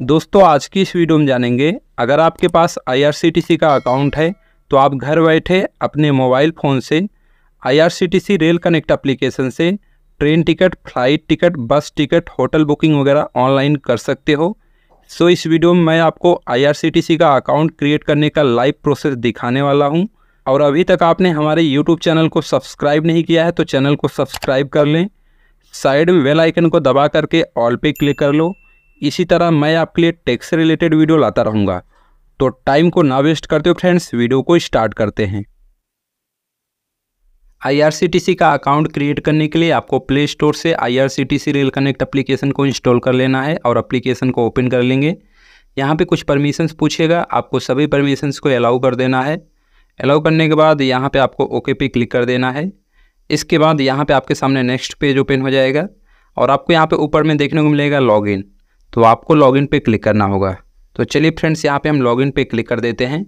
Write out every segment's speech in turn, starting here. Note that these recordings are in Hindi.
दोस्तों आज की इस वीडियो में जानेंगे अगर आपके पास आई का अकाउंट है तो आप घर बैठे अपने मोबाइल फ़ोन से आई रेल कनेक्ट एप्लीकेशन से train ticket flight ticket bus ticket hotel booking वगैरह ऑनलाइन कर सकते हो सो इस वीडियो में मैं आपको आई का अकाउंट क्रिएट करने का लाइव प्रोसेस दिखाने वाला हूँ और अभी तक आपने हमारे यूट्यूब चैनल को सब्सक्राइब नहीं किया है तो चैनल को सब्सक्राइब कर लें साइड में वेल आइकन को दबा करके ऑल पे क्लिक कर लो इसी तरह मैं आपके लिए टैक्स रिलेटेड वीडियो लाता रहूँगा तो टाइम को ना वेस्ट करते हो फ्रेंड्स वीडियो को स्टार्ट करते हैं आईआरसीटीसी का अकाउंट क्रिएट करने के लिए आपको प्ले स्टोर से आईआरसीटीसी रेल कनेक्ट एप्लीकेशन को इंस्टॉल कर लेना है और एप्लीकेशन को ओपन कर लेंगे यहाँ पे कुछ परमिशंस पूछेगा आपको सभी परमिशंस को अलाउ कर देना है अलाउ करने के बाद यहाँ पे आपको ओके पे क्लिक कर देना है इसके बाद यहाँ पे आपके सामने नेक्स्ट पेज ओपन हो जाएगा और आपको यहाँ पे ऊपर में देखने को मिलेगा लॉगिन तो आपको लॉगिन पे क्लिक करना होगा तो चलिए फ्रेंड्स यहाँ पे हम लॉगिन पे क्लिक कर देते हैं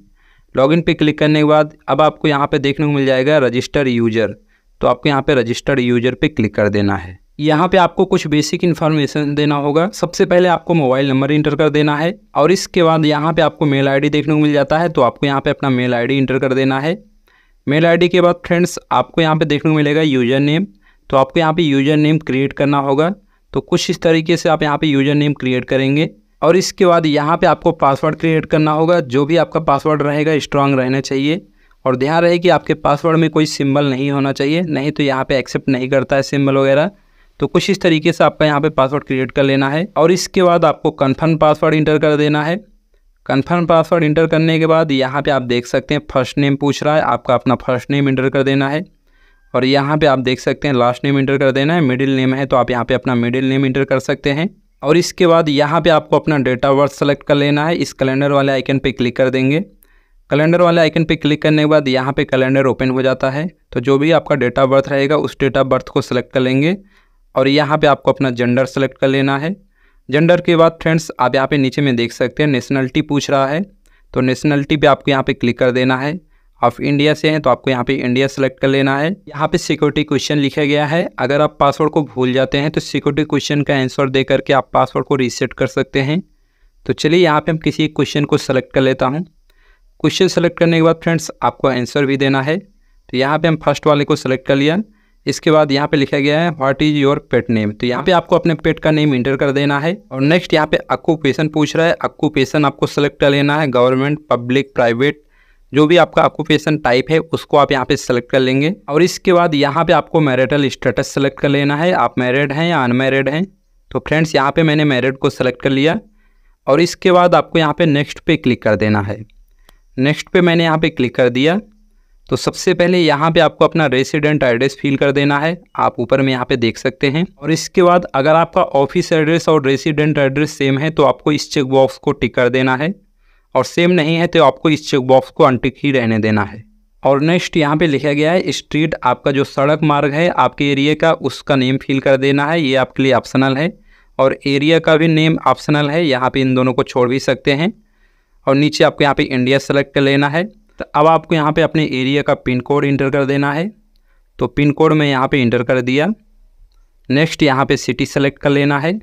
लॉगिन पे क्लिक करने के बाद अब आपको यहाँ पे देखने को मिल जाएगा रजिस्टर यूजर तो आपको यहाँ पे रजिस्टर यूजर पे क्लिक कर देना है यहाँ पे आपको कुछ बेसिक इन्फॉर्मेशन देना होगा सबसे पहले आपको मोबाइल नंबर इंटर कर देना है और इसके बाद यहाँ पे आपको मेल आईडी देखने को मिल जाता है तो आपको यहाँ पे अपना मेल आईडी इंटर कर देना है मेल आईडी के बाद फ्रेंड्स आपको यहाँ पे देखने को मिलेगा यूजर नेम तो आपको यहाँ पे यूजर नेम क्रिएट करना होगा तो कुछ इस तरीके से आप यहाँ पे यूजर नेम क्रिएट करेंगे और इसके बाद यहाँ पे आपको पासवर्ड क्रिएट करना होगा जो भी आपका पासवर्ड रहेगा स्ट्रांग रहना चाहिए और ध्यान रहे कि आपके पासवर्ड में कोई सिम्बल नहीं होना चाहिए नहीं तो यहाँ पर एक्सेप्ट नहीं करता है सिम्बल वगैरह तो कुछ इस तरीके से आपका यहाँ पर पासवर्ड क्रिएट कर लेना है और इसके बाद आपको कन्फर्म पासवर्ड इंटर कर देना है कन्फर्म पासवर्ड इंटर करने के बाद यहाँ पे आप देख सकते हैं फर्स्ट नेम पूछ रहा है आपका अपना फर्स्ट नेम इंटर कर देना है और यहाँ पे आप देख सकते हैं लास्ट नेम इंटर कर देना है मिडिल नेम है तो आप यहाँ पे अपना मिडिल नेम इंटर कर सकते हैं और इसके बाद यहाँ पे आपको अपना डेट ऑफ बर्थ सेलेक्ट कर लेना है इस कैलेंडर वाले आइकन पे क्लिक कर देंगे कैलेंडर वाले आइकन पे क्लिक करने के बाद यहाँ पे कैलेंडर ओपन हो जाता है तो जो भी आपका डेट ऑफ बर्थ रहेगा उस डेट ऑफ बर्थ को सेलेक्ट कर लेंगे और यहाँ पर आपको अपना जेंडर सेलेक्ट कर लेना है जेंडर के बाद फ्रेंड्स आप यहाँ पे नीचे में देख सकते हैं नेशनलिटी पूछ रहा है तो नेशनलिटी पर आपको यहाँ पर क्लिक कर देना है आप इंडिया से हैं तो आपको यहाँ पे इंडिया सेलेक्ट कर लेना है यहाँ पे सिक्योरिटी क्वेश्चन लिखा गया है अगर आप पासवर्ड को भूल जाते हैं तो सिक्योरिटी क्वेश्चन का आंसर दे करके आप पासवर्ड को रीसेट कर सकते हैं तो चलिए यहाँ पे हम किसी क्वेश्चन को सेलेक्ट कर लेता हूँ क्वेश्चन सेलेक्ट करने के बाद फ्रेंड्स आपको आंसर भी देना है तो यहाँ पर हम फर्स्ट वाले को सेलेक्ट कर लिया इसके बाद यहाँ पर लिखा गया है what is your pet name तो यहाँ पर आपको अपने पेट का नेम इंटर कर देना है और नेक्स्ट यहाँ पर ऑक्यूपेशन पूछ रहा है ऑक्यूपेशन आपको सेलेक्ट कर लेना है गवर्नमेंट पब्लिक प्राइवेट जो भी आपका ऑक्यूपेशन टाइप है उसको आप यहाँ पे सेलेक्ट कर लेंगे और इसके बाद यहाँ पे आपको मैरिटल स्टेटस सेलेक्ट कर लेना है आप मैरिड हैं या अनमेरिड हैं तो फ्रेंड्स यहाँ पे मैंने मैरिड को सेलेक्ट कर लिया और इसके बाद आपको यहाँ पे नेक्स्ट पे क्लिक कर देना है नेक्स्ट पे मैंने यहाँ पे क्लिक कर दिया तो सबसे पहले यहाँ पे आपको अपना रेसिडेंट एड्रेस फिल कर देना है आप ऊपर में यहाँ पे देख सकते हैं और इसके बाद अगर आपका ऑफिस एड्रेस और रेसिडेंट एड्रेस सेम है तो आपको इस चेक बॉक्स को टिक कर देना है और सेम नहीं है तो आपको इस चेकबॉक्स को अनटिक ही रहने देना है और नेक्स्ट यहाँ पे लिखा गया है स्ट्रीट आपका जो सड़क मार्ग है आपके एरिया का उसका नेम फिल कर देना है ये आपके लिए ऑप्शनल है और एरिया का भी नेम ऑप्शनल है यहाँ पे इन दोनों को छोड़ भी सकते हैं और नीचे आपको यहाँ पे इंडिया सेलेक्ट कर लेना है तो अब आपको यहाँ पे अपने एरिया का पिन कोड इंटर कर देना है तो पिन कोड मैं यहाँ पे इंटर कर दिया नेक्स्ट यहाँ पे सिटी सेलेक्ट कर लेना है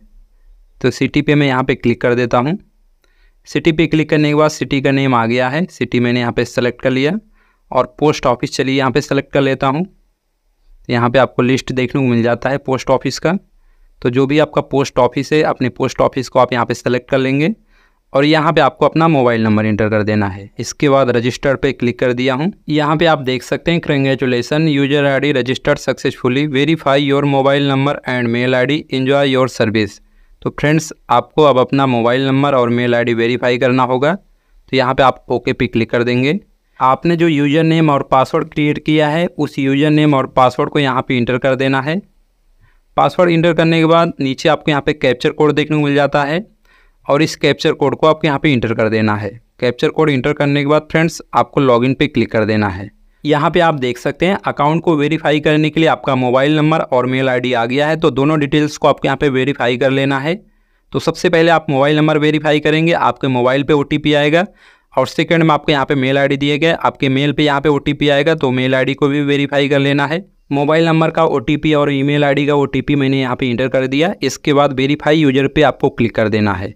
तो सिटी पे मैं यहाँ पे क्लिक कर देता हूँ सिटी पे क्लिक करने के बाद सिटी का नेम आ गया है सिटी मैंने यहाँ पे सेलेक्ट कर लिया और पोस्ट ऑफिस चलिए यहाँ पे सेलेक्ट कर लेता हूँ यहाँ पे आपको लिस्ट देखने को मिल जाता है पोस्ट ऑफिस का तो जो भी आपका पोस्ट ऑफिस है अपने पोस्ट ऑफिस को आप यहाँ पे सेलेक्ट कर लेंगे और यहाँ पे आपको अपना मोबाइल नंबर इंटर कर देना है इसके बाद रजिस्टर पे क्लिक कर दिया हूँ यहाँ पे आप देख सकते हैं congratulation user ID registered successfully verify your mobile number and mail ID डी योर सर्विस तो फ्रेंड्स आपको अब अपना मोबाइल नंबर और मेल आईडी वेरीफाई करना होगा तो यहाँ पे आप ओके पे क्लिक कर देंगे आपने जो यूज़र नेम और पासवर्ड क्रिएट किया है उस यूज़र नेम और पासवर्ड को यहाँ पे इंटर कर देना है पासवर्ड इंटर करने के बाद नीचे आपको यहाँ पे कैप्चर कोड देखने को मिल जाता है और इस कैप्चर कोड को आपको यहाँ पर इंटर कर देना है कैप्चर कोड इंटर करने के बाद फ्रेंड्स आपको लॉग पे क्लिक कर देना है यहाँ पे आप देख सकते हैं अकाउंट को वेरीफाई करने के लिए आपका मोबाइल नंबर और मेल आईडी आ गया है तो दोनों डिटेल्स को आपको यहाँ पे वेरीफाई कर लेना है तो सबसे पहले आप मोबाइल नंबर वेरीफाई करेंगे आपके मोबाइल पे ओटीपी आएगा और सेकंड में आपको यहाँ पे मेल आईडी दिए गए आपके मेल पे यहाँ पे ओ आएगा तो मेल आई को भी वेरीफाई कर लेना है मोबाइल नंबर का ओ और ई मेल का ओ मैंने यहाँ पर इंटर कर दिया इसके बाद वेरीफाई यूजर पर आपको क्लिक कर देना है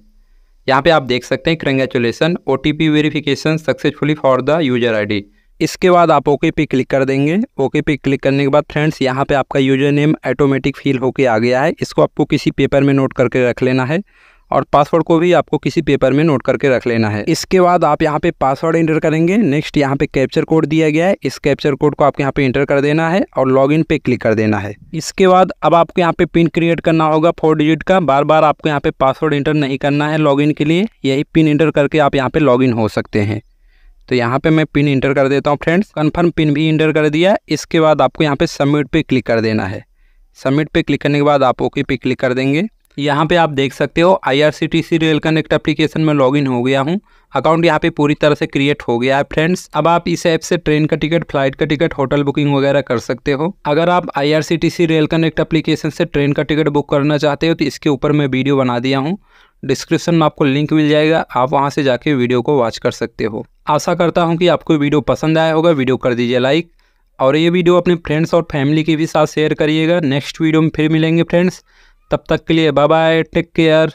यहाँ पर आप देख सकते हैं congratulation O T verification successfully for the user I इसके बाद आप ओके पे क्लिक कर देंगे ओके पे क्लिक करने के बाद फ्रेंड्स यहाँ पे आपका यूजर नेम ऑटोमेटिक फिल होके आ गया है इसको आपको किसी पेपर में नोट करके रख लेना है और पासवर्ड को भी आपको किसी पेपर में नोट करके रख लेना है इसके बाद आप यहाँ पे पासवर्ड इंटर करेंगे नेक्स्ट यहाँ पे कैप्चर कोड दिया गया है इस कैप्चर कोड को आपको यहाँ पे इंटर कर देना है और लॉगिन पे क्लिक कर देना है इसके बाद अब आपको यहाँ पे पिन क्रिएट करना होगा फोर डिजिट का बार बार आपको यहाँ पे पासवर्ड एंटर नहीं करना है इन के लिए यही पिन एंटर करके आप यहाँ पे लॉगिन हो सकते हैं तो यहाँ पे मैं पिन इंटर कर देता हूँ फ्रेंड्स कन्फर्म पिन भी इंटर कर दिया इसके बाद आपको यहाँ पे सबमिट पे क्लिक कर देना है सबमिट पे क्लिक करने के बाद आप ओके पे क्लिक कर देंगे यहाँ पे आप देख सकते हो आईआरसीटीसी रेल कनेक्ट एप्लीकेशन में लॉगिन हो गया हूँ अकाउंट यहाँ पे पूरी तरह से क्रिएट हो गया है फ्रेंड्स अब आप इस ऐप से ट्रेन का टिकट फ्लाइट का टिकट होटल बुकिंग वगैरह कर सकते हो अगर आप आईआरसीटीसी रेल कनेक्ट एप्लीकेशन से ट्रेन का टिकट बुक करना चाहते हो तो इसके ऊपर मैं वीडियो बना दिया हूँ डिस्क्रिप्शन में आपको लिंक मिल जाएगा आप वहाँ से जाके वीडियो को वॉच कर सकते हो आशा करता हूँ कि आपको वीडियो पसंद आया होगा वीडियो कर दीजिए लाइक और ये वीडियो अपने फ्रेंड्स और फैमिली के भी साथ शेयर करिएगा नेक्स्ट वीडियो में फिर मिलेंगे फ्रेंड्स तब तक के लिए बाय बाय टेक केयर